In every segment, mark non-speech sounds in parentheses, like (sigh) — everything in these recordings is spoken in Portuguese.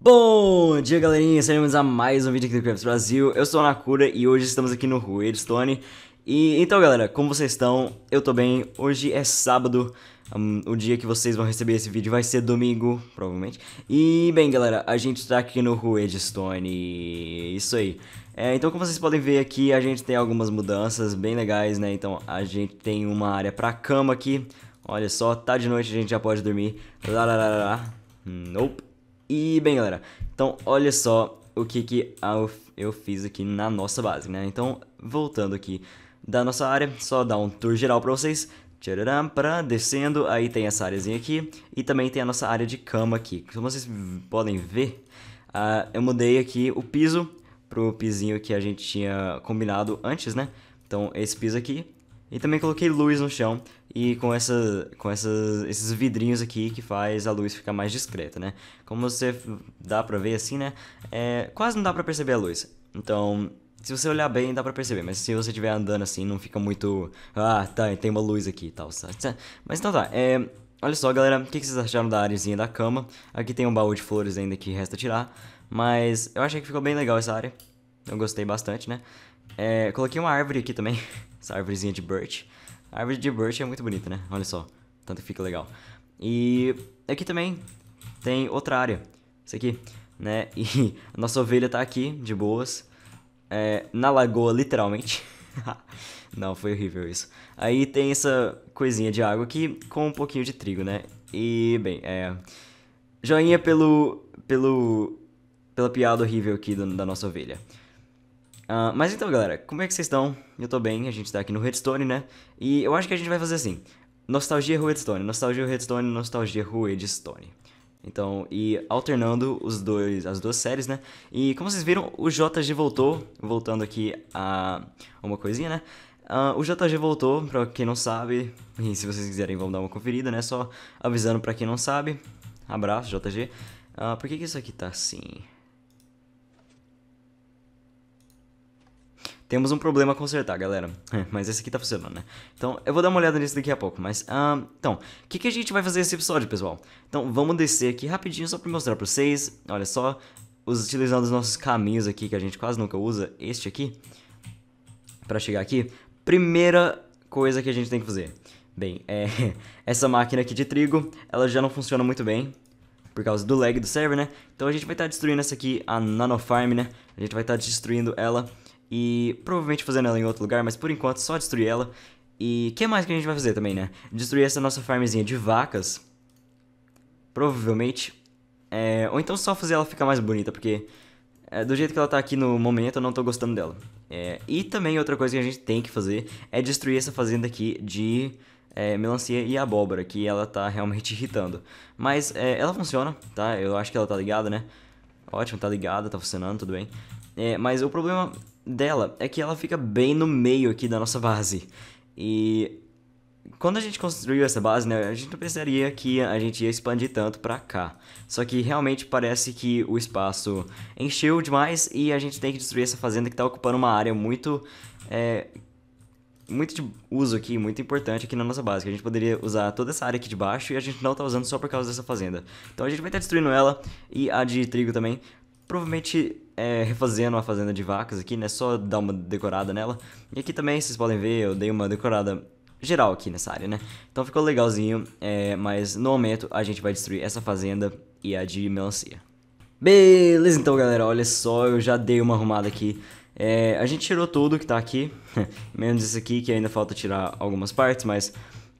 Bom dia galerinha, bem-vindos a mais um vídeo aqui do Crafts Brasil, eu sou o Nakura e hoje estamos aqui no Redstone E então galera, como vocês estão? Eu tô bem, hoje é sábado, um, o dia que vocês vão receber esse vídeo vai ser domingo, provavelmente E bem galera, a gente tá aqui no Redstone, isso aí é, Então como vocês podem ver aqui, a gente tem algumas mudanças bem legais né Então a gente tem uma área pra cama aqui, olha só, tá de noite, a gente já pode dormir Lararara. Nope e bem, galera, então olha só o que, que eu fiz aqui na nossa base, né? Então, voltando aqui da nossa área, só dar um tour geral pra vocês. Tcharam, pra, descendo, aí tem essa áreazinha aqui e também tem a nossa área de cama aqui. Como vocês podem ver, uh, eu mudei aqui o piso pro pisinho que a gente tinha combinado antes, né? Então, esse piso aqui. E também coloquei luz no chão e com, essa, com essa, esses vidrinhos aqui que faz a luz ficar mais discreta, né? Como você dá pra ver assim, né? É, quase não dá pra perceber a luz. Então, se você olhar bem, dá pra perceber, mas se você estiver andando assim, não fica muito... Ah, tá, tem uma luz aqui e tal, Mas então tá, é... Olha só, galera, o que vocês acharam da áreazinha da cama? Aqui tem um baú de flores ainda que resta tirar, mas eu achei que ficou bem legal essa área. Eu gostei bastante, né? É, coloquei uma árvore aqui também, (laughs) essa árvorezinha de birch. A árvore de birch é muito bonita, né? Olha só, tanto fica legal. E aqui também tem outra área, isso aqui, né? E (laughs) a nossa ovelha tá aqui, de boas, é, na lagoa, literalmente. (laughs) Não, foi horrível isso. Aí tem essa coisinha de água aqui com um pouquinho de trigo, né? E, bem, é... Joinha pelo... pelo... pela piada horrível aqui do, da nossa ovelha. Uh, mas então, galera, como é que vocês estão? Eu tô bem, a gente tá aqui no Redstone, né? E eu acho que a gente vai fazer assim: Nostalgia Redstone, Nostalgia Redstone, Nostalgia Redstone. Então, e alternando os dois, as duas séries, né? E como vocês viram, o JG voltou, voltando aqui a uma coisinha, né? Uh, o JG voltou, pra quem não sabe, e se vocês quiserem vão dar uma conferida, né? Só avisando pra quem não sabe. Abraço, JG. Uh, ah, por que, que isso aqui tá assim? Temos um problema a consertar, galera. É, mas esse aqui tá funcionando, né? Então, eu vou dar uma olhada nisso daqui a pouco. Mas, ah, então, o que, que a gente vai fazer nesse episódio, pessoal? Então, vamos descer aqui rapidinho só pra mostrar pra vocês. Olha só, os, utilizando os nossos caminhos aqui, que a gente quase nunca usa. Este aqui, pra chegar aqui. Primeira coisa que a gente tem que fazer. Bem, é, (laughs) essa máquina aqui de trigo, ela já não funciona muito bem por causa do lag do server, né? Então a gente vai estar tá destruindo essa aqui, a Nanofarm, né? A gente vai estar tá destruindo ela e provavelmente fazendo ela em outro lugar, mas por enquanto só destruir ela. E o que mais que a gente vai fazer também, né? Destruir essa nossa farmzinha de vacas. Provavelmente. É, ou então só fazer ela ficar mais bonita, porque é, do jeito que ela tá aqui no momento eu não tô gostando dela. É, e também outra coisa que a gente tem que fazer é destruir essa fazenda aqui de é, melancia e abóbora, que ela tá realmente irritando. Mas é, ela funciona, tá? Eu acho que ela tá ligada, né? Ótimo, tá ligada, tá funcionando, tudo bem. É, mas o problema dela é que ela fica bem no meio aqui da nossa base. E quando a gente construiu essa base, né, a gente não pensaria que a gente ia expandir tanto para cá. Só que realmente parece que o espaço encheu demais e a gente tem que destruir essa fazenda que está ocupando uma área muito é, muito de uso aqui, muito importante aqui na nossa base, que a gente poderia usar toda essa área aqui de baixo e a gente não tá usando só por causa dessa fazenda. Então a gente vai estar tá destruindo ela e a de trigo também, provavelmente é, refazendo a fazenda de vacas aqui, né? Só dar uma decorada nela. E aqui também, vocês podem ver, eu dei uma decorada geral aqui nessa área, né? Então ficou legalzinho, é, mas no momento a gente vai destruir essa fazenda e a de melancia. Beleza, então, galera, olha só, eu já dei uma arrumada aqui. É, a gente tirou tudo que tá aqui, (laughs) menos isso aqui, que ainda falta tirar algumas partes, mas...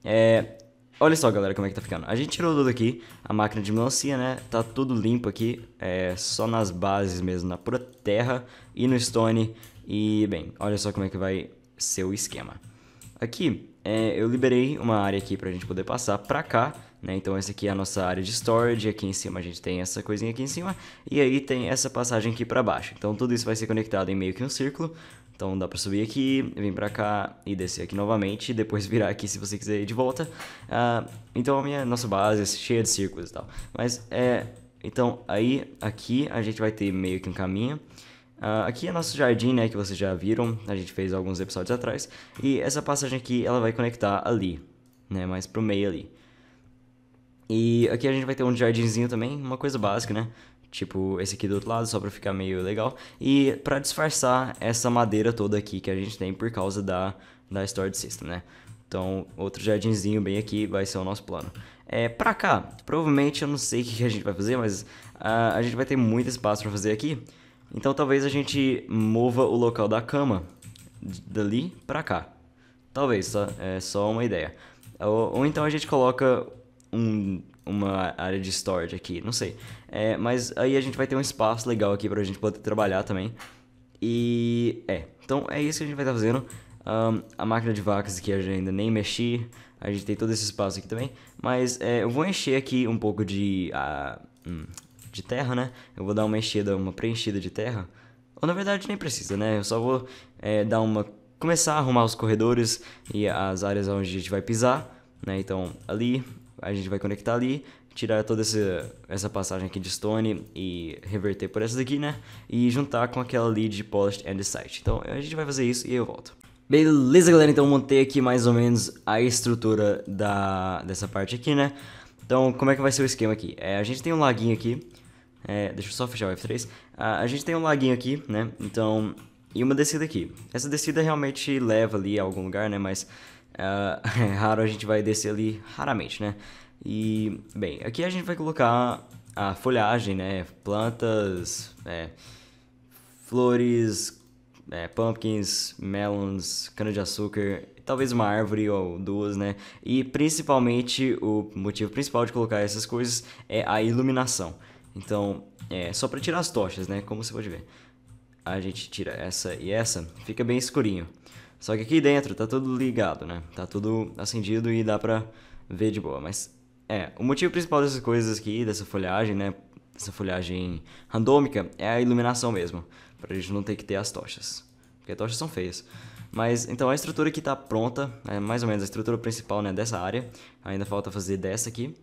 É, Olha só, galera, como é que tá ficando. A gente tirou tudo aqui, a máquina de melancia, né? Tá tudo limpo aqui, é só nas bases mesmo, na pura terra e no stone. E, bem, olha só como é que vai ser o esquema. Aqui, é, eu liberei uma área aqui pra gente poder passar pra cá, né? Então essa aqui é a nossa área de storage, aqui em cima a gente tem essa coisinha aqui em cima, e aí tem essa passagem aqui pra baixo. Então tudo isso vai ser conectado em meio que um círculo, então dá para subir aqui, vir para cá e descer aqui novamente, e depois virar aqui se você quiser ir de volta. Ah, então a minha nossa base é cheia de círculos e tal. Mas é, então aí aqui a gente vai ter meio que um caminho. Ah, aqui é nosso jardim, né, que vocês já viram, a gente fez alguns episódios atrás. E essa passagem aqui, ela vai conectar ali, né, mais pro meio ali. E aqui a gente vai ter um jardinzinho também, uma coisa básica, né? Tipo, esse aqui do outro lado, só pra ficar meio legal. E pra disfarçar essa madeira toda aqui que a gente tem por causa da, da Storage System, né? Então, outro jardinzinho bem aqui vai ser o nosso plano. É, pra cá, provavelmente eu não sei o que a gente vai fazer, mas a, ah, a gente vai ter muito espaço pra fazer aqui. Então talvez a gente mova o local da cama dali pra cá. Talvez, só, é só uma ideia. Ou, ou então a gente coloca um, uma área de storage aqui, não sei. É, mas aí a gente vai ter um espaço legal aqui pra gente poder trabalhar também. E é, então é isso que a gente vai estar tá fazendo. Um, a máquina de vacas aqui eu ainda nem mexi, a gente tem todo esse espaço aqui também. Mas é, eu vou encher aqui um pouco de, uh, de terra, né? Eu vou dar uma enchida, uma preenchida de terra. Ou na verdade nem precisa, né? Eu só vou é, dar uma. começar a arrumar os corredores e as áreas onde a gente vai pisar, né? Então ali, a gente vai conectar ali tirar toda essa, essa passagem aqui de Stone e reverter por essa daqui, né? E juntar com aquela lead de Polished and Site. Então a gente vai fazer isso e eu volto. Beleza, galera? Então montei aqui mais ou menos a estrutura da, dessa parte aqui, né? Então, como é que vai ser o esquema aqui? É, a gente tem um laguinho aqui. É, deixa eu só fechar o F3. A, a gente tem um laguinho aqui, né? Então, e uma descida aqui. Essa descida realmente leva ali a algum lugar, né? Mas uh, (laughs) é raro a gente vai descer ali, raramente, né? E, bem, aqui a gente vai colocar a folhagem, né? Plantas, é, flores, é, pumpkins, melons, cana-de-açúcar, talvez uma árvore ou duas, né? E principalmente, o motivo principal de colocar essas coisas é a iluminação. Então, é só para tirar as tochas, né? Como você pode ver. A gente tira essa e essa, fica bem escurinho. Só que aqui dentro tá tudo ligado, né? Tá tudo acendido e dá pra ver de boa, mas é, o motivo principal dessas coisas aqui, dessa folhagem, né? Essa folhagem randômica é a iluminação mesmo, pra gente não ter que ter as tochas, porque as tochas são feias. Mas, então, a estrutura que tá pronta, é mais ou menos a estrutura principal, né, dessa área, ainda falta fazer dessa aqui.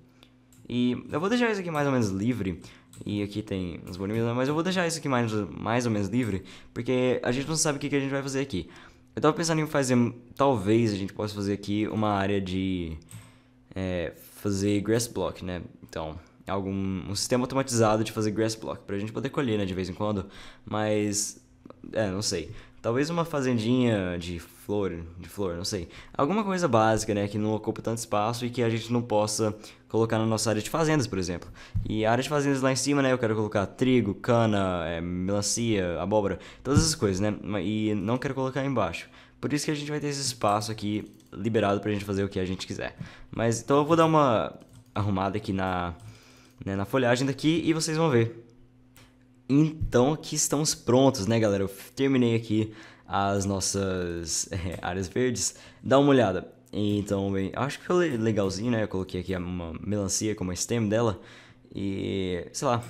E eu vou deixar isso aqui mais ou menos livre, e aqui tem os bonitos, mas eu vou deixar isso aqui mais, mais ou menos livre, porque a gente não sabe o que, que a gente vai fazer aqui. Eu tava pensando em fazer, talvez a gente possa fazer aqui uma área de é, fazer grass block, né? Então, é algum um sistema automatizado de fazer grass block para a gente poder colher, né, de vez em quando, mas é, não sei. Talvez uma fazendinha de flor, de flor, não sei. Alguma coisa básica, né, que não ocupa tanto espaço e que a gente não possa colocar na nossa área de fazendas, por exemplo. E a área de fazendas lá em cima, né, eu quero colocar trigo, cana, é, melancia, abóbora, todas essas coisas, né, e não quero colocar embaixo. Por isso que a gente vai ter esse espaço aqui liberado pra gente fazer o que a gente quiser. Mas então eu vou dar uma arrumada aqui na, né, na folhagem daqui e vocês vão ver. Então aqui estamos prontos, né galera? Eu terminei aqui as nossas (laughs) é, áreas verdes. Dá uma olhada. Então, bem, acho que foi legalzinho, né? Eu coloquei aqui uma melancia como a stem dela. E, sei lá,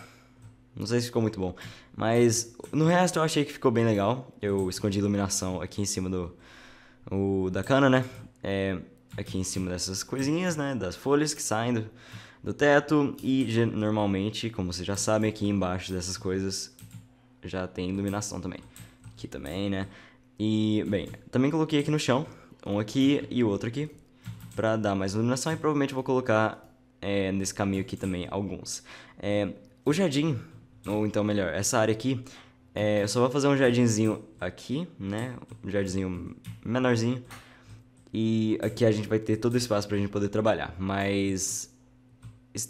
não sei se ficou muito bom. Mas no resto eu achei que ficou bem legal. Eu escondi iluminação aqui em cima do, o da cana, né? É aqui em cima dessas coisinhas, né? Das folhas que saem do, do teto e normalmente, como vocês já sabem, aqui embaixo dessas coisas já tem iluminação também. Aqui também, né? E, bem, também coloquei aqui no chão, um aqui e o outro aqui, para dar mais iluminação e provavelmente vou colocar é, nesse caminho aqui também alguns. É, o jardim, ou então melhor, essa área aqui, é, eu só vou fazer um jardinzinho aqui, né? Um jardinzinho menorzinho. E aqui a gente vai ter todo o espaço pra gente poder trabalhar. Mas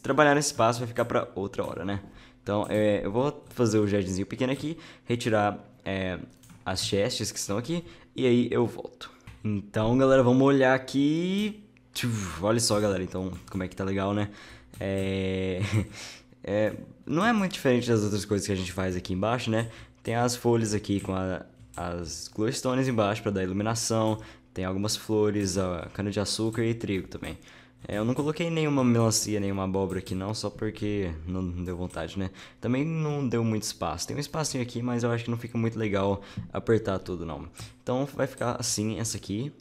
trabalhar nesse espaço vai ficar pra outra hora, né? Então é, eu vou fazer o jardinzinho pequeno aqui, retirar é, as chestes que estão aqui e aí eu volto. Então, galera, vamos olhar aqui. olha só, galera, então, como é que tá legal, né? É... (laughs) é... Não é muito diferente das outras coisas que a gente faz aqui embaixo, né? Tem as folhas aqui com a, as glowstones embaixo para dar iluminação. Tem algumas flores, a cana-de-açúcar e trigo também. É, eu não coloquei nenhuma melancia, nenhuma abóbora aqui não, só porque não deu vontade, né? Também não deu muito espaço. Tem um espacinho aqui, mas eu acho que não fica muito legal apertar tudo não. Então vai ficar assim essa aqui,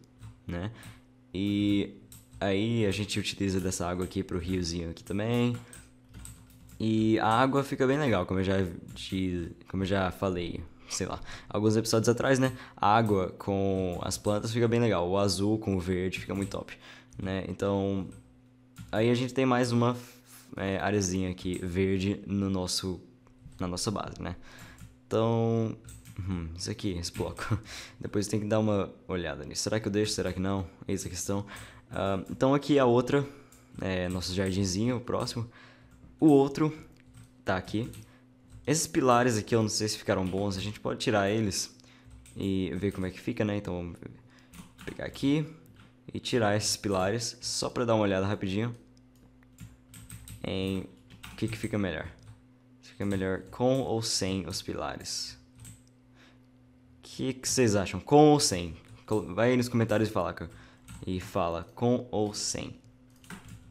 né? E aí a gente utiliza dessa água aqui pro riozinho aqui também. E a água fica bem legal, como eu já, te, como eu já falei, sei lá, alguns episódios atrás, né? A água com as plantas fica bem legal. O azul com o verde fica muito top, né? Então, aí a gente tem mais uma é, arezinha aqui verde no nosso, na nossa base, né? Então, Hum, isso aqui, esse bloco. (laughs) Depois tem que dar uma olhada nisso. Será que eu deixo? Será que não? Essa é a questão. Uh, então aqui é a outra, é, nosso jardinzinho, o próximo. O outro tá aqui. Esses pilares aqui, eu não sei se ficaram bons, a gente pode tirar eles e ver como é que fica, né? Então vamos pegar aqui e tirar esses pilares só para dar uma olhada rapidinho em o que, que fica melhor. Fica melhor com ou sem os pilares. O que, que vocês acham? Com ou sem? Vai aí nos comentários e fala, e fala com ou sem.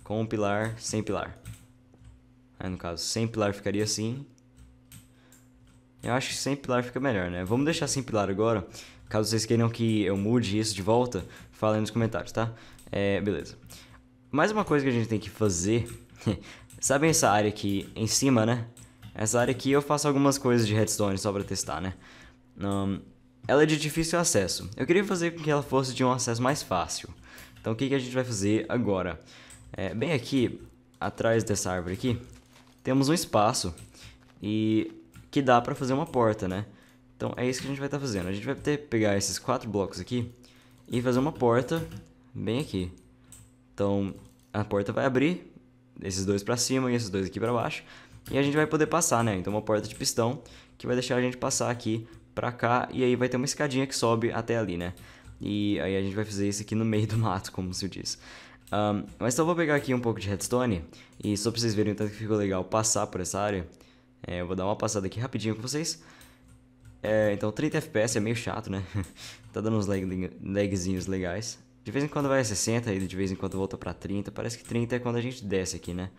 Com pilar, sem pilar. Aí, no caso, sem pilar ficaria assim. Eu acho que sem pilar fica melhor, né? Vamos deixar sem pilar agora. Caso vocês queiram que eu mude isso de volta, falem nos comentários, tá? É, beleza. Mais uma coisa que a gente tem que fazer... (laughs) Sabem essa área aqui em cima, né? Essa área aqui eu faço algumas coisas de redstone só pra testar, né? Um, ela é de difícil acesso. Eu queria fazer com que ela fosse de um acesso mais fácil. Então o que, que a gente vai fazer agora? É, bem aqui, atrás dessa árvore aqui, temos um espaço e que dá para fazer uma porta, né? Então é isso que a gente vai estar tá fazendo. A gente vai ter que pegar esses quatro blocos aqui e fazer uma porta bem aqui. Então a porta vai abrir, esses dois para cima e esses dois aqui para baixo, e a gente vai poder passar, né? Então uma porta de pistão que vai deixar a gente passar aqui para cá e aí vai ter uma escadinha que sobe até ali, né? E aí a gente vai fazer isso aqui no meio do mato, como se diz. Um, mas então eu vou pegar aqui um pouco de redstone. E só pra vocês verem o tanto que ficou legal passar por essa área. É, eu vou dar uma passada aqui rapidinho com vocês. É, então 30 FPS é meio chato, né? (laughs) tá dando uns lag, lagzinhos legais. De vez em quando vai a 60 e de vez em quando volta pra 30. Parece que 30 é quando a gente desce aqui, né?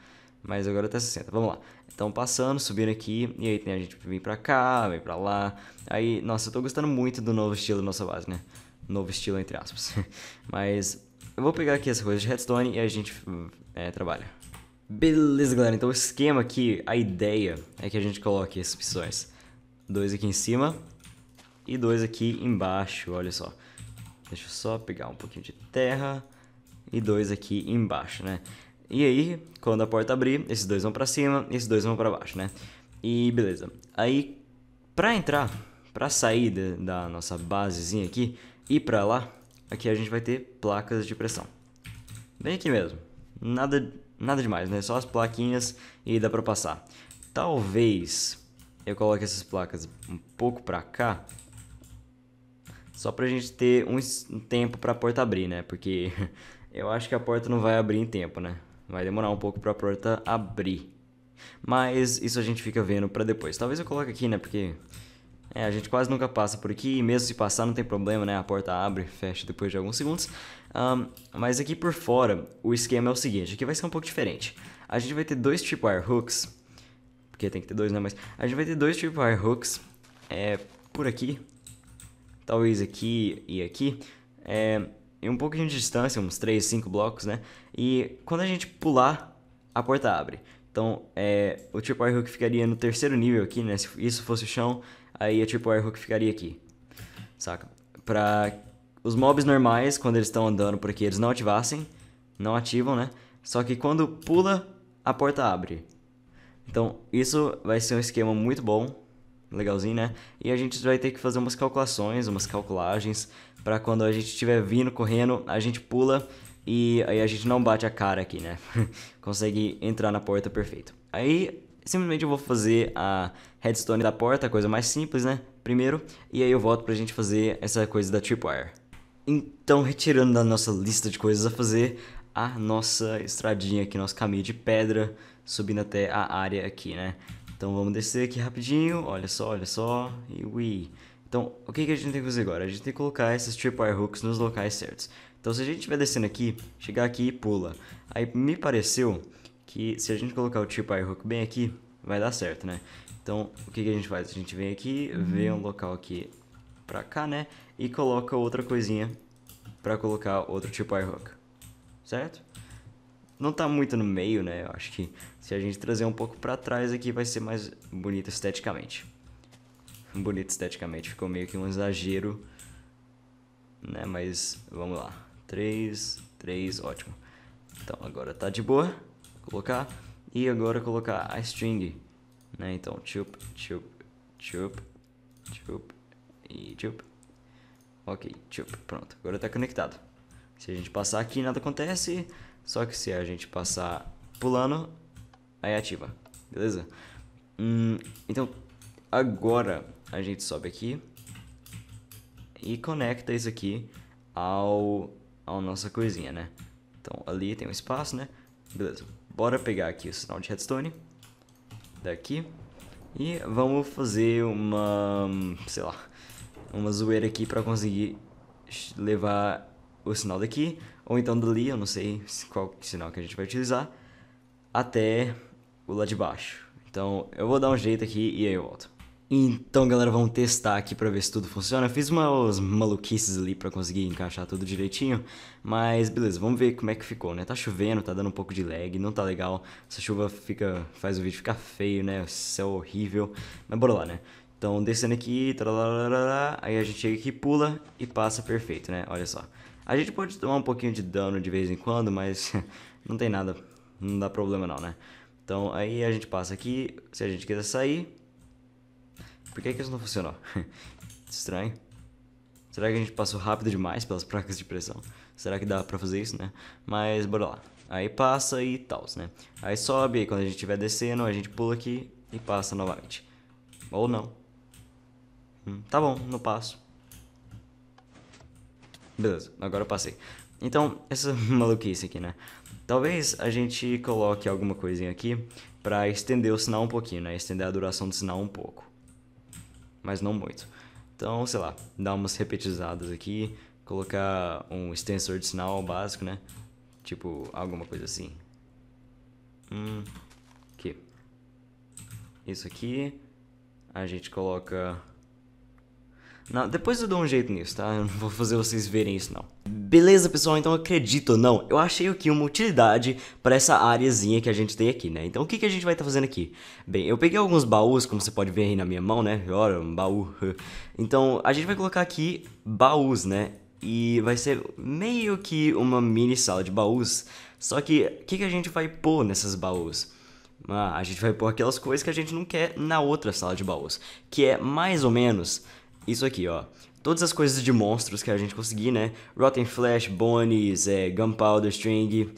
Mas agora tá 60. Vamos lá. Então passando, subindo aqui. E aí tem a gente vir pra cá, vem pra lá. Aí, nossa, eu tô gostando muito do novo estilo da nossa base, né? Novo estilo, entre aspas. (laughs) Mas eu vou pegar aqui as coisas de redstone e a gente hum, é, trabalha. Beleza, galera. Então o esquema aqui, a ideia é que a gente coloque esses pisões. Dois aqui em cima e dois aqui embaixo, olha só. Deixa eu só pegar um pouquinho de terra e dois aqui embaixo, né? E aí, quando a porta abrir, esses dois vão para cima, esses dois vão para baixo, né? E beleza. Aí, pra entrar, pra sair da, da nossa basezinha aqui e pra lá, Aqui a gente vai ter placas de pressão. Bem aqui mesmo. Nada, nada demais, né? Só as plaquinhas e dá para passar. Talvez eu coloque essas placas um pouco para cá. Só pra gente ter um tempo pra porta abrir, né? Porque (laughs) eu acho que a porta não vai abrir em tempo, né? Vai demorar um pouco pra porta abrir. Mas isso a gente fica vendo pra depois. Talvez eu coloque aqui, né? Porque é, a gente quase nunca passa por aqui, e mesmo se passar não tem problema, né? A porta abre, fecha depois de alguns segundos. Um, mas aqui por fora, o esquema é o seguinte, aqui vai ser um pouco diferente. A gente vai ter dois tipo air hooks, porque tem que ter dois, né? Mas a gente vai ter dois tipo air hooks é, por aqui, talvez aqui e aqui, é, em um pouquinho de distância, uns 3, 5 blocos, né? E quando a gente pular, a porta abre. Então, é, o tipo air hook ficaria no terceiro nível aqui, né? Se isso fosse o chão, aí é tipo o Airhook ficaria aqui, saca? Pra os mobs normais, quando eles estão andando por aqui, eles não ativassem, não ativam, né? Só que quando pula, a porta abre. Então, isso vai ser um esquema muito bom, legalzinho, né? E a gente vai ter que fazer umas calculações, umas calculagens, para quando a gente estiver vindo, correndo, a gente pula e aí a gente não bate a cara aqui, né? (laughs) Consegue entrar na porta perfeito. Aí simplesmente eu vou fazer a redstone da porta, a coisa mais simples, né? Primeiro, e aí eu volto pra gente fazer essa coisa da tripwire. Então, retirando da nossa lista de coisas a fazer, a nossa estradinha aqui, nosso caminho de pedra, subindo até a área aqui, né? Então vamos descer aqui rapidinho, olha só, olha só, e ui. Então, o que, que a gente tem que fazer agora? A gente tem que colocar esses tripwire hooks nos locais certos. Então, se a gente estiver descendo aqui, chegar aqui e pula. Aí me pareceu que se a gente colocar o tipo iHook bem aqui, vai dar certo, né? Então, o que, que a gente faz? A gente vem aqui, uhum. vê um local aqui pra cá, né? E coloca outra coisinha pra colocar outro tipo iHook, certo? Não tá muito no meio, né? Eu acho que se a gente trazer um pouco pra trás aqui, vai ser mais bonito esteticamente. Bonito esteticamente, ficou meio que um exagero, né? Mas vamos lá. 3, 3, ótimo. Então agora tá de boa colocar e agora colocar a string, né? Então, chup, chup, chup, chup e chup. Ok, chup, pronto. Agora está conectado. Se a gente passar aqui, nada acontece. Só que se a gente passar pulando, aí ativa, beleza? Hum, então, agora a gente sobe aqui e conecta isso aqui ao, ao nossa coisinha, né? Então, ali tem um espaço, né? Beleza. Bora pegar aqui o sinal de redstone. Daqui. E vamos fazer uma... Sei lá. Uma zoeira aqui para conseguir levar o sinal daqui. Ou então dali, eu não sei qual sinal que a gente vai utilizar. Até o lá de baixo. Então eu vou dar um jeito aqui e aí eu volto. Então, galera, vamos testar aqui para ver se tudo funciona. Eu fiz umas maluquices ali para conseguir encaixar tudo direitinho, mas beleza, vamos ver como é que ficou, né? Tá chovendo, tá dando um pouco de lag, não tá legal. Essa chuva fica faz o vídeo ficar feio, né? O céu é horrível. Mas bora lá, né? Então, descendo aqui, aí a gente chega aqui, pula e passa perfeito, né? Olha só. A gente pode tomar um pouquinho de dano de vez em quando, mas (laughs) não tem nada, não dá problema não, né? Então, aí a gente passa aqui, se a gente quiser sair, por que, que isso não funcionou? (laughs) Estranho. Será que a gente passou rápido demais pelas placas de pressão? Será que dá pra fazer isso, né? Mas bora lá. Aí passa e tal, né? Aí sobe, aí quando a gente estiver descendo, a gente pula aqui e passa novamente. Ou não. Hum, tá bom, não passo. Beleza, agora eu passei. Então, essa (laughs) maluquice aqui, né? Talvez a gente coloque alguma coisinha aqui pra estender o sinal um pouquinho, né? Estender a duração do sinal um pouco mas não muito. Então, sei lá, dar umas repetizadas aqui, colocar um extensor de sinal básico, né? Tipo, alguma coisa assim. Hum, aqui. Isso aqui. A gente coloca... Não, depois eu dou um jeito nisso, tá? Eu não vou fazer vocês verem isso, não. Beleza, pessoal, então acredito ou não, eu achei aqui uma utilidade para essa áreazinha que a gente tem aqui, né? Então o que, que a gente vai estar tá fazendo aqui? Bem, eu peguei alguns baús, como você pode ver aí na minha mão, né? Olha, um baú. (laughs) Então a gente vai colocar aqui baús, né? E vai ser meio que uma mini sala de baús. Só que o que, que a gente vai pôr nessas baús? Ah, a gente vai pôr aquelas coisas que a gente não quer na outra sala de baús, que é mais ou menos isso aqui, ó todas as coisas de monstros que a gente conseguir, né? Rotten Flesh, Bones, é, Gunpowder, String.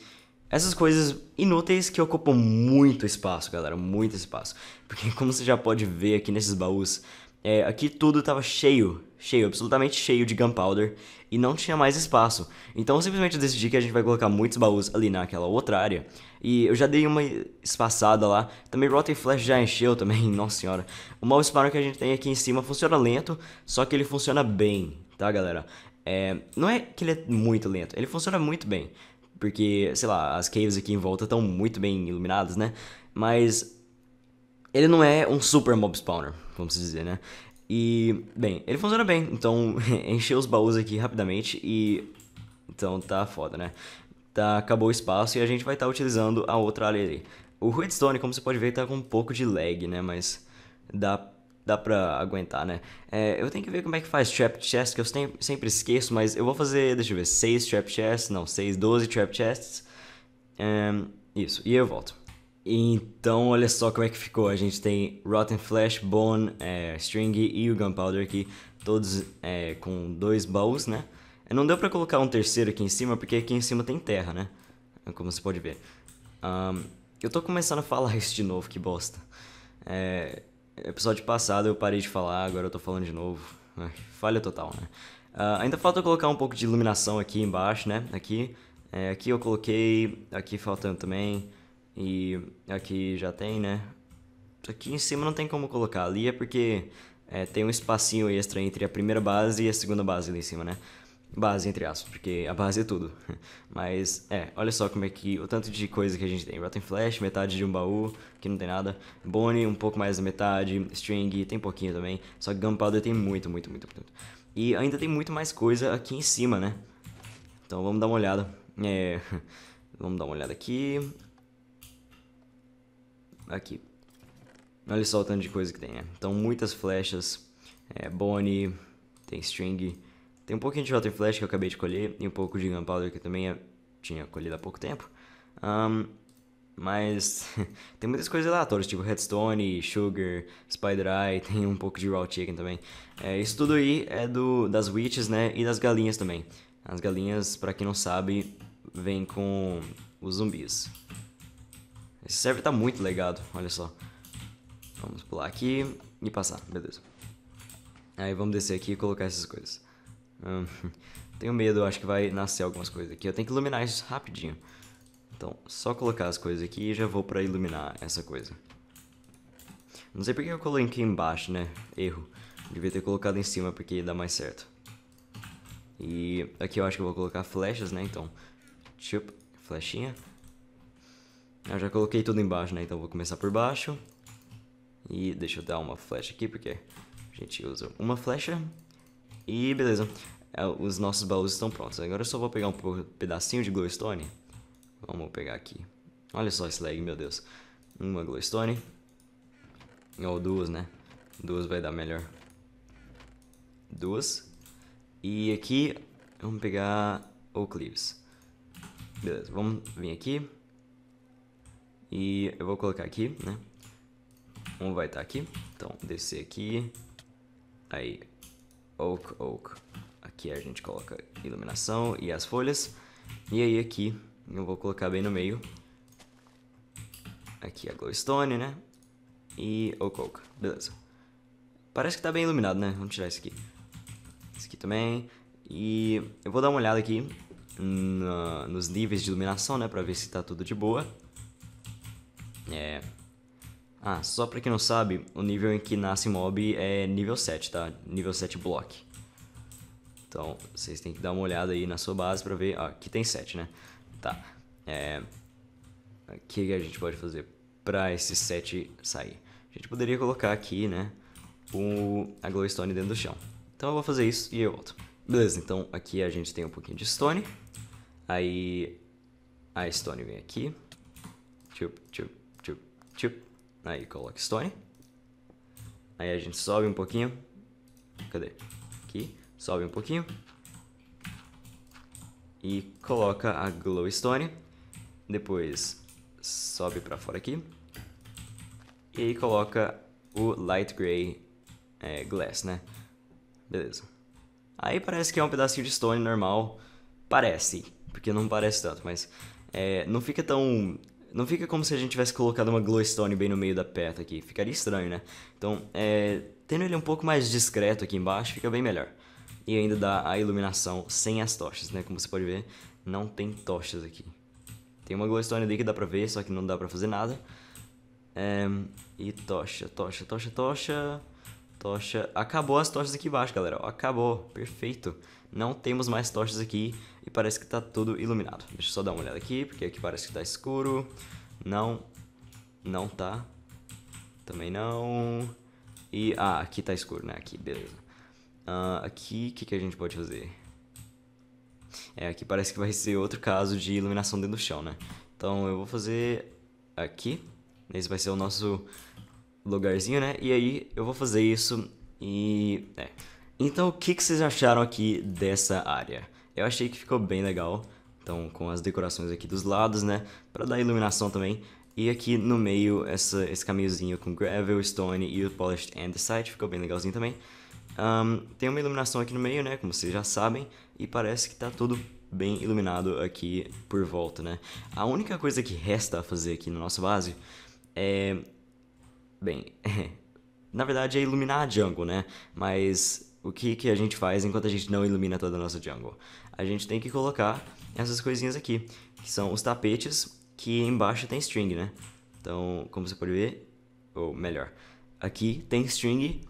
Essas coisas inúteis que ocupam muito espaço, galera, muito espaço. Porque (laughs) como você já pode ver aqui nesses baús, é, aqui tudo estava cheio, cheio, absolutamente cheio de gunpowder e não tinha mais espaço. Então eu simplesmente decidi que a gente vai colocar muitos baús ali naquela outra área. E eu já dei uma espaçada lá. Também Rotten Flash já encheu também, (laughs) nossa senhora. O mouse spawner que a gente tem aqui em cima funciona lento, só que ele funciona bem, tá galera? É, não é que ele é muito lento, ele funciona muito bem. Porque, sei lá, as caves aqui em volta estão muito bem iluminadas, né? Mas ele não é um super mob spawner, vamos dizer, né? E, bem, ele funciona bem, então (laughs) encheu os baús aqui rapidamente e... Então tá foda, né? Tá, acabou o espaço e a gente vai estar tá utilizando a outra área ali. O redstone, como você pode ver, tá com um pouco de lag, né? Mas dá, dá pra aguentar, né? É, eu tenho que ver como é que faz trap chest, que eu sempre esqueço, mas eu vou fazer, deixa eu ver, 6 trap chests, não, 6, 12 trap chests. É, isso, e eu volto. Então, olha só como é que ficou. A gente tem Rotten Flesh, Bone, é, String e o Gunpowder aqui, todos é, com dois baús, né? É, não deu pra colocar um terceiro aqui em cima, porque aqui em cima tem terra, né? É como você pode ver. Um, eu tô começando a falar isso de novo, que bosta. É, episódio passado eu parei de falar, agora eu tô falando de novo. É, falha total, né? Uh, ainda falta colocar um pouco de iluminação aqui embaixo, né? Aqui, aqui eu coloquei, aqui faltando também... E aqui já tem, né? Aqui em cima não tem como colocar. Ali é porque é, tem um espacinho extra entre a primeira base e a segunda base ali em cima, né? Base, entre aspas, porque a base é tudo. (laughs) Mas, é, olha só como é que... O tanto de coisa que a gente tem. Rotten Flash, metade de um baú, que não tem nada. bone um pouco mais da metade. String, tem pouquinho também. Só que Gunpowder tem muito, muito, muito, muito. E ainda tem muito mais coisa aqui em cima, né? Então vamos dar uma olhada. É... (laughs) Vamos dar uma olhada aqui aqui. Olha só o tanto de coisa que tem, né? Então, muitas flechas, é, bone, tem string, tem um pouquinho de shot flash que eu acabei de colher e um pouco de gunpowder que eu também é, tinha colhido há pouco tempo. Um, mas (laughs) tem muitas coisas aleatórias, tipo redstone, sugar, spider eye, (laughs) tem um pouco de raw chicken também. É, isso tudo aí é do, das witches, né, e das galinhas também. As galinhas, para quem não sabe, vêm com os zumbis. Esse server tá muito legado, olha só. Vamos pular aqui e passar, beleza. Aí vamos descer aqui e colocar essas coisas. Hum, (laughs) tenho medo, acho que vai nascer algumas coisas aqui. Eu tenho que iluminar isso rapidinho. Então, só colocar as coisas aqui e já vou pra iluminar essa coisa. Não sei porque eu coloquei embaixo, né? Erro. Devia ter colocado em cima porque dá mais certo. E aqui eu acho que eu vou colocar flechas, né? Então, chup, flechinha. Eu já coloquei tudo embaixo, né? Então vou começar por baixo. E deixa eu dar uma flecha aqui, porque a gente usa uma flecha. E beleza. É, os nossos baús estão prontos. Agora eu só vou pegar um pedacinho de glowstone. Vamos pegar aqui. Olha só esse lag, meu Deus. Uma glowstone. Ou duas, né? Duas vai dar melhor. Duas. E aqui, vamos pegar oak leaves. Beleza, vamos vir aqui. E eu vou colocar aqui, né? Um vai estar tá aqui. Então, descer aqui. Aí, oak, oak. Aqui a gente coloca iluminação e as folhas. E aí aqui, eu vou colocar bem no meio. Aqui a glowstone, né? E oak, oak. Beleza. Parece que tá bem iluminado, né? Vamos tirar isso aqui. isso aqui também. E eu vou dar uma olhada aqui nos níveis de iluminação, né? Pra ver se tá tudo de boa. É. Ah, só pra quem não sabe, o nível em que nasce mob é nível 7, tá? Nível 7 block. Então, vocês têm que dar uma olhada aí na sua base pra ver. Ah, aqui tem 7, né? Tá. É. O que a gente pode fazer pra esse 7 sair? A gente poderia colocar aqui, né? O, a glowstone dentro do chão. Então eu vou fazer isso e eu volto. Beleza, então aqui a gente tem um pouquinho de stone. Aí a stone vem aqui. Tchup, tchup, Tipo, aí coloca stone. Aí a gente sobe um pouquinho. Cadê? Aqui. Sobe um pouquinho. E coloca a glowstone. Depois sobe pra fora aqui. E aí coloca o light gray é, glass, né? Beleza. Aí parece que é um pedacinho de stone normal. Parece. Porque não parece tanto, mas... É, não fica tão não fica como se a gente tivesse colocado uma glowstone bem no meio da peta aqui. Ficaria estranho, né? Então, é, tendo ele um pouco mais discreto aqui embaixo, fica bem melhor. E ainda dá a iluminação sem as tochas, né? Como você pode ver, não tem tochas aqui. Tem uma glowstone ali que dá pra ver, só que não dá pra fazer nada. É, e tocha, tocha, tocha, tocha... Tocha... Acabou as tochas aqui embaixo, galera. Acabou. Perfeito. Não temos mais tochas aqui e parece que tá tudo iluminado. Deixa eu só dar uma olhada aqui, porque aqui parece que tá escuro. Não, não tá. Também não. E, ah, aqui tá escuro, né? Aqui, beleza. Uh, aqui, o que, que a gente pode fazer? É, aqui parece que vai ser outro caso de iluminação dentro do chão, né? Então eu vou fazer aqui. Esse vai ser o nosso lugarzinho, né? E aí eu vou fazer isso e... É. Então o que, que vocês acharam aqui dessa área? Eu achei que ficou bem legal. Então, com as decorações aqui dos lados, né? Pra dar iluminação também. E aqui no meio, essa, esse caminhozinho com gravel, stone e o polished andesite. Ficou bem legalzinho também. Um, tem uma iluminação aqui no meio, né? Como vocês já sabem. E parece que tá tudo bem iluminado aqui por volta, né? A única coisa que resta a fazer aqui no nosso base é... Bem, (laughs) na verdade é iluminar a jungle, né? Mas o que, que a gente faz enquanto a gente não ilumina toda a nossa jungle? a gente tem que colocar essas coisinhas aqui, que são os tapetes que embaixo tem string, né? Então, como você pode ver, ou melhor, aqui tem string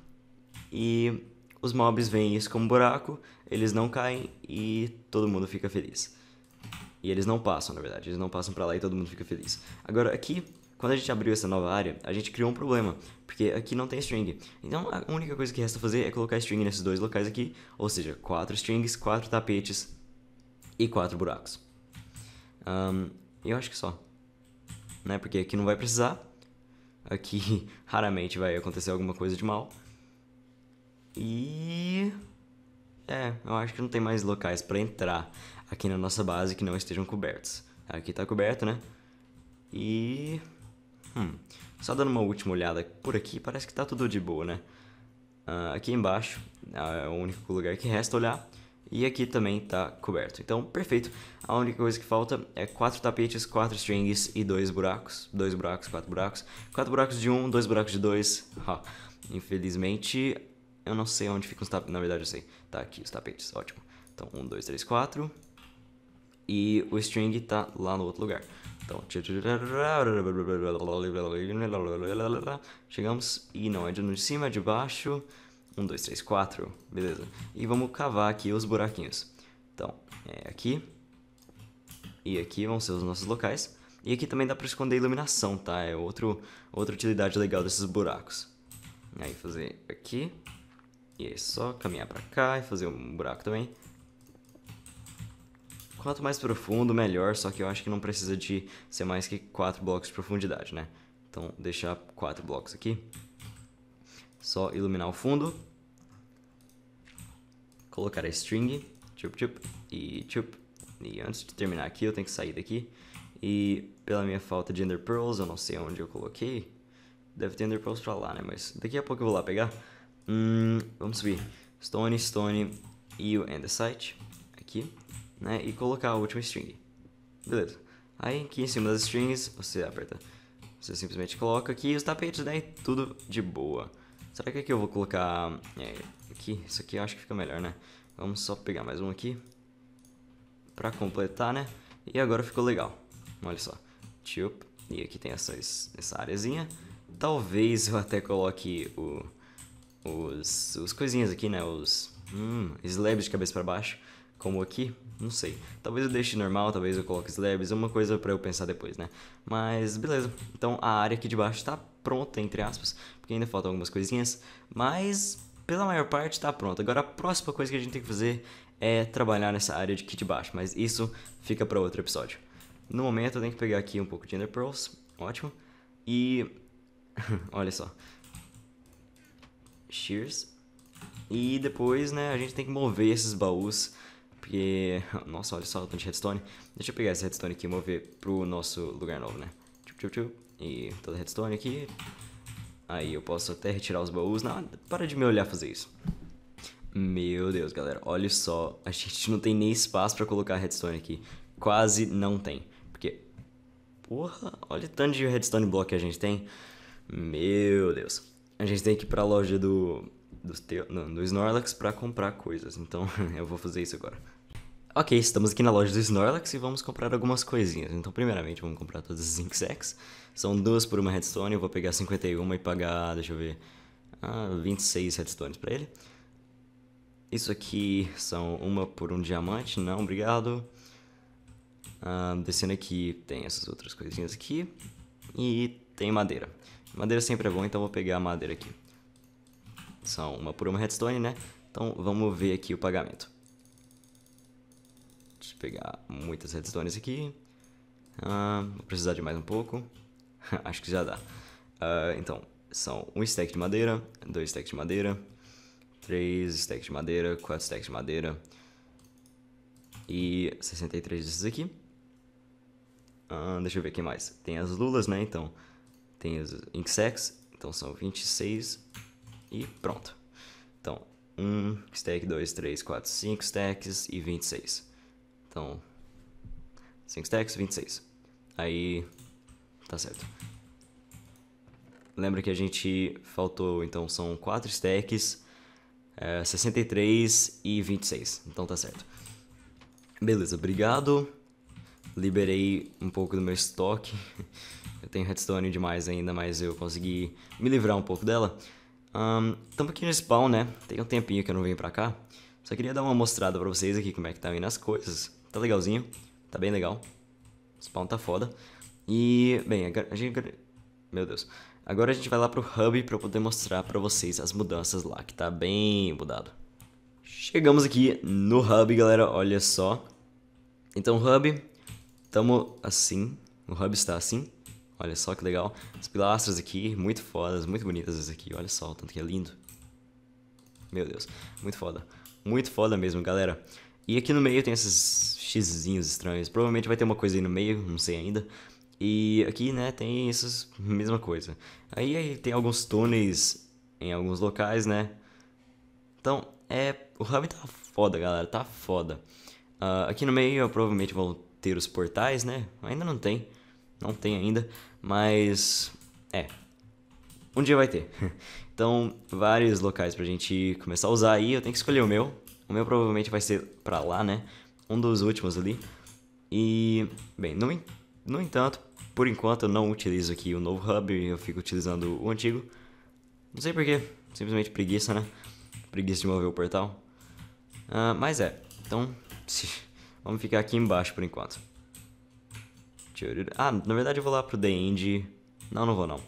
e os mobs veem isso como buraco, eles não caem e todo mundo fica feliz. E eles não passam, na verdade, eles não passam para lá e todo mundo fica feliz. Agora, aqui quando a gente abriu essa nova área, a gente criou um problema, porque aqui não tem string. Então a única coisa que resta fazer é colocar string nesses dois locais aqui, ou seja, quatro strings, quatro tapetes e quatro buracos. Um, eu acho que só. Né? Porque aqui não vai precisar. Aqui (laughs) raramente vai acontecer alguma coisa de mal. E. É, eu acho que não tem mais locais para entrar aqui na nossa base que não estejam cobertos. Aqui tá coberto, né? E. Hum. Só dando uma última olhada por aqui, parece que tá tudo de boa, né? Uh, aqui embaixo ah, é o único lugar que resta olhar. E aqui também está coberto. Então, perfeito. A única coisa que falta é quatro tapetes, quatro strings e dois buracos. Dois buracos, quatro buracos. Quatro buracos de um, dois buracos de dois. Infelizmente, eu não sei onde ficam os tapetes. Na verdade, eu sei. Tá aqui os tapetes, ótimo. Então, um, dois, três, quatro. E o string tá lá no outro lugar. Então, chegamos e não é de cima, é de baixo. 1, 2, 3, 4, beleza. E vamos cavar aqui os buraquinhos. Então, é aqui. E aqui vão ser os nossos locais. E aqui também dá pra esconder iluminação, tá? É outro, outra utilidade legal desses buracos. Aí fazer aqui. E é só caminhar pra cá e fazer um buraco também. Quanto mais profundo, melhor. Só que eu acho que não precisa de ser mais que 4 blocos de profundidade, né? Então, deixar 4 blocos aqui. Só iluminar o fundo. Colocar a string. Chup, chup. E chup. E antes de terminar aqui, eu tenho que sair daqui. E pela minha falta de Ender Pearls, eu não sei onde eu coloquei. Deve ter Ender Pearls pra lá, né? Mas daqui a pouco eu vou lá pegar. Hum, vamos subir. Stone, Stone e o Ender Site. Aqui. Né? E colocar a última string. Beleza. Aí aqui em cima das strings, você aperta. Você simplesmente coloca aqui os tapetes, né? E tudo de boa. Será que aqui eu vou colocar... É, aqui, isso aqui eu acho que fica melhor, né? Vamos só pegar mais um aqui. Pra completar, né? E agora ficou legal. Olha só. Tchup. E aqui tem essas, essa areazinha. Talvez eu até coloque o, os, os coisinhas aqui, né? Os hum, slabs de cabeça pra baixo. Como aqui, não sei. Talvez eu deixe normal, talvez eu coloque slabs. Uma coisa pra eu pensar depois, né? Mas beleza. Então a área aqui de baixo tá pronta, entre aspas, porque ainda faltam algumas coisinhas, mas pela maior parte está pronta. Agora a próxima coisa que a gente tem que fazer é trabalhar nessa área de kit baixo, mas isso fica para outro episódio. No momento eu tenho que pegar aqui um pouco de Ender Pearls, ótimo, e... (laughs) olha só. Shears. E depois, né, a gente tem que mover esses baús, porque... (laughs) Nossa, olha só o tanto de redstone. Deixa eu pegar esse redstone aqui e mover pro nosso lugar novo, né? Tchup, tchup, tchup e toda a redstone aqui. Aí eu posso até retirar os baús. Não, para de me olhar fazer isso. Meu Deus, galera, olha só. A gente não tem nem espaço para colocar redstone aqui. Quase não tem. Porque, porra, olha o tanto de redstone block que a gente tem. Meu Deus. A gente tem que ir pra loja do, do, não, do Snorlax para comprar coisas. Então, (laughs) eu vou fazer isso agora. Ok, estamos aqui na loja do Snorlax e vamos comprar algumas coisinhas. Então, primeiramente, vamos comprar todas as Zinc São duas por uma redstone, eu vou pegar 51 e pagar, deixa eu ver, ah, 26 redstones pra ele. Isso aqui são uma por um diamante, não, obrigado. Ah, descendo aqui tem essas outras coisinhas aqui. E tem madeira. Madeira sempre é bom, então vou pegar a madeira aqui. São uma por uma redstone, né? Então vamos ver aqui o pagamento eu pegar muitas redstones aqui. Uh, vou precisar de mais um pouco. (laughs) Acho que já dá. Uh, então, são um stack de madeira, dois stacks de madeira, três stacks de madeira, quatro stacks de madeira e 63 desses aqui. Uh, deixa eu ver o que mais. Tem as lulas, né? Então, tem os insects. Então, são 26 e pronto. Então, 1 um stack, 2, 3, 4, 5 stacks e 26. Então, 5 stacks, 26. Aí, tá certo. Lembra que a gente faltou, então são 4 stacks, é, 63 e 26. Então tá certo. Beleza, obrigado. Liberei um pouco do meu estoque. (laughs) Eu tenho redstone demais ainda, mas eu consegui me livrar um pouco dela. Estamos um, aqui no spawn, né? Tem um tempinho que eu não venho pra cá. Só queria dar uma mostrada pra vocês aqui como é que tá indo as coisas tá legalzinho, tá bem legal. Spawn tá foda. E, bem, a gente... Meu Deus. Agora a gente vai lá pro Hub pra eu poder mostrar pra vocês as mudanças lá, que tá bem mudado. Chegamos aqui no Hub, galera, olha só. Então, Hub, tamo assim, o Hub está assim. Olha só que legal. As pilastras aqui, muito fodas, muito bonitas essas aqui. Olha só tanto que é lindo. Meu Deus, muito foda. Muito foda mesmo, galera. E aqui no meio tem esses xizinhos estranhos. Provavelmente vai ter uma coisa aí no meio, não sei ainda. E aqui, né, tem essas mesma coisa. Aí, aí tem alguns túneis em alguns locais, né? Então, é, o Hub tá foda, galera, tá foda. Uh, aqui no meio eu, provavelmente vão ter os portais, né? Ainda não tem, não tem ainda, mas é, um dia vai ter. (laughs) então, vários locais pra gente começar a usar aí, eu tenho que escolher o meu, o meu provavelmente vai ser para lá, né? Um dos últimos ali. E, bem, no, no entanto, por enquanto eu não utilizo aqui o novo hub, eu fico utilizando o antigo. Não sei porquê, simplesmente preguiça, né? Preguiça de mover o portal. Uh, mas é, então (laughs) vamos ficar aqui embaixo por enquanto. Ah, na verdade eu vou lá pro The End. Não, não vou não.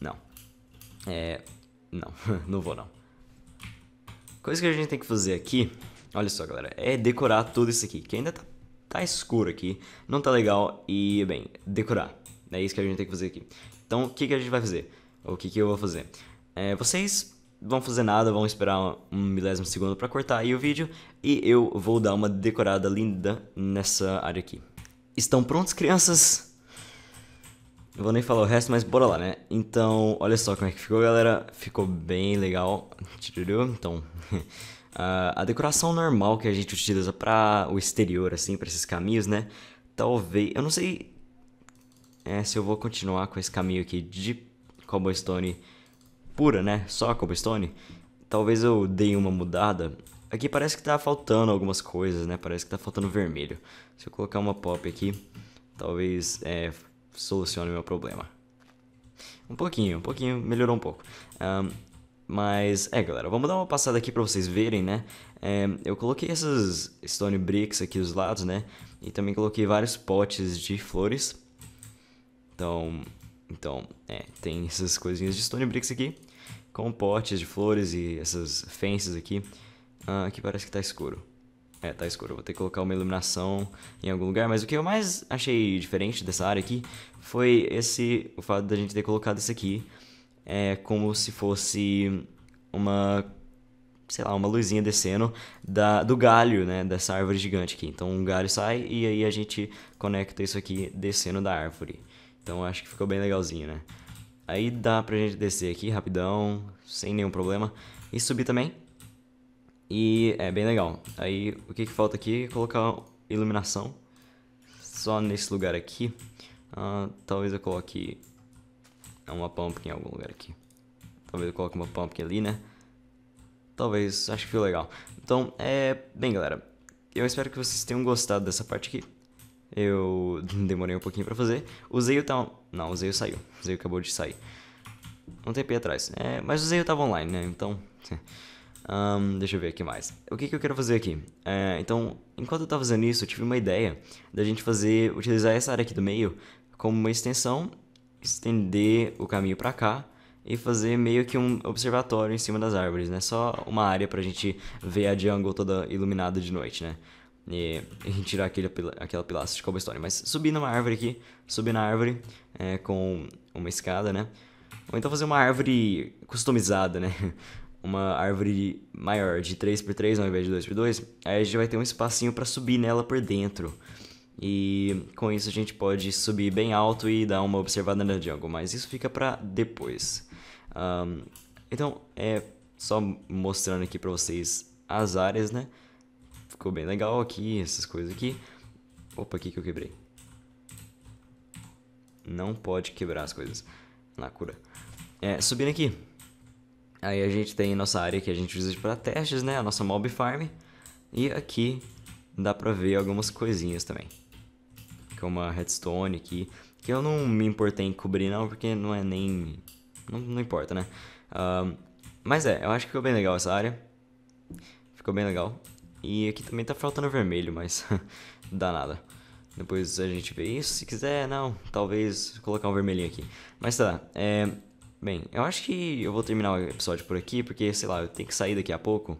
Não. É. Não, (laughs) não vou não. Coisa que a gente tem que fazer aqui, olha só, galera, é decorar tudo isso aqui, que ainda tá, tá escuro aqui, não tá legal e, bem, decorar. É isso que a gente tem que fazer aqui. Então, o que, que a gente vai fazer? O que, que eu vou fazer? É, vocês vão fazer nada, vão esperar um milésimo segundo para cortar aí o vídeo e eu vou dar uma decorada linda nessa área aqui. Estão prontos, crianças? vou nem falar o resto, mas bora lá, né? Então, olha só como é que ficou, galera. Ficou bem legal. Então, (laughs) a decoração normal que a gente utiliza para o exterior, assim, para esses caminhos, né? Talvez, eu não sei é, se eu vou continuar com esse caminho aqui de cobblestone pura, né? Só cobblestone. Talvez eu dei uma mudada. Aqui parece que tá faltando algumas coisas, né? Parece que tá faltando vermelho. Se eu colocar uma pop aqui, talvez... É, solucione o meu problema. Um pouquinho, um pouquinho, melhorou um pouco. Um, mas, é galera, vamos dar uma passada aqui pra vocês verem, né? É, eu coloquei essas stone bricks aqui dos lados, né? E também coloquei vários potes de flores. Então, então é, tem essas coisinhas de stone bricks aqui. Com potes de flores e essas fences aqui. Ah, aqui parece que tá escuro. É, tá escuro. Vou ter que colocar uma iluminação em algum lugar. Mas o que eu mais achei diferente dessa área aqui foi esse o fato da gente ter colocado isso aqui é como se fosse uma sei lá, uma luzinha descendo da, do galho, né, dessa árvore gigante aqui. Então um galho sai e aí a gente conecta isso aqui descendo da árvore. Então acho que ficou bem legalzinho, né? Aí dá pra gente descer aqui rapidão, sem nenhum problema, e subir também. E é bem legal. Aí o que, que falta aqui é colocar iluminação. Só nesse lugar aqui. Uh, talvez eu coloque uma pumpkin em algum lugar aqui. Talvez eu coloque uma pumpkin ali, né? Talvez, acho que foi legal. Então, é... Bem, galera. Eu espero que vocês tenham gostado dessa parte aqui. Eu (laughs) demorei um pouquinho pra fazer. O tal tá... Não, o Zeio saiu. O acabou de sair. Um tempinho atrás. É... Mas o Zeio tava online, né? Então... (laughs) Um, deixa eu ver aqui mais. O que, que eu quero fazer aqui? É, então, enquanto eu estava fazendo isso, eu tive uma ideia da gente fazer, utilizar essa área aqui do meio como uma extensão, estender o caminho para cá e fazer meio que um observatório em cima das árvores, né? Só uma área para a gente ver a jungle toda iluminada de noite, né? E, e tirar aquele, aquela pilastra de cobblestone. Mas subir numa árvore aqui, subir na árvore é, com uma escada, né? Ou então fazer uma árvore customizada, né? (laughs) uma árvore maior, de 3x3 ao invés de 2x2, aí a gente vai ter um espacinho para subir nela por dentro. E com isso a gente pode subir bem alto e dar uma observada na jungle, mas isso fica para depois. Um, então, é só mostrando aqui para vocês as áreas, né? Ficou bem legal aqui, essas coisas aqui. Opa, aqui que eu quebrei. Não pode quebrar as coisas. Na cura. É, subindo aqui, Aí a gente tem nossa área que a gente usa para testes, né? A nossa mob farm. E aqui dá pra ver algumas coisinhas também. Que é uma redstone aqui. Que eu não me importei em cobrir não, porque não é nem... Não, não importa, né? mas é, eu acho que ficou bem legal essa área. Ficou bem legal. E aqui também tá faltando vermelho, mas (laughs) dá nada. Depois a gente vê isso, se quiser, não, talvez colocar um vermelhinho aqui. Mas tá, é, Bem, eu acho que eu vou terminar o episódio por aqui, porque, sei lá, eu tenho que sair daqui a pouco.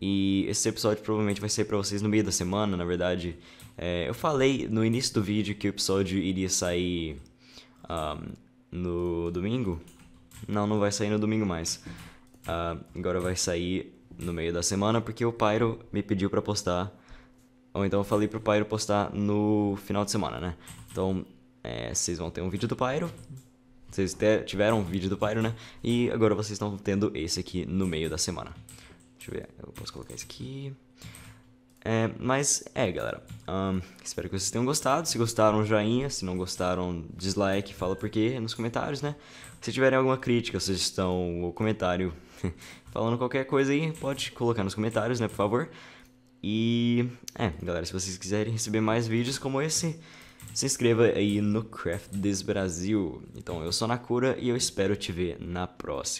E esse episódio provavelmente vai sair para vocês no meio da semana, na verdade. É, eu falei no início do vídeo que o episódio iria sair um, no domingo. Não, não vai sair no domingo mais. Uh, agora vai sair no meio da semana porque o Pyro me pediu para postar. Ou então eu falei pro Pyro postar no final de semana, né? Então, é, vocês vão ter um vídeo do Pyro vocês tiveram um vídeo do Pyro, né? E agora vocês estão tendo esse aqui no meio da semana. Deixa eu ver, eu posso colocar esse aqui. É, mas é, galera. Um, espero que vocês tenham gostado. Se gostaram, joinha. Se não gostaram, dislike. Fala por quê nos comentários, né? Se tiverem alguma crítica, sugestão ou comentário (laughs) falando qualquer coisa aí, pode colocar nos comentários, né, por favor. E é, galera, se vocês quiserem receber mais vídeos como esse, se inscreva aí no Craft This Brasil. Então eu sou Nakura e eu espero te ver na próxima.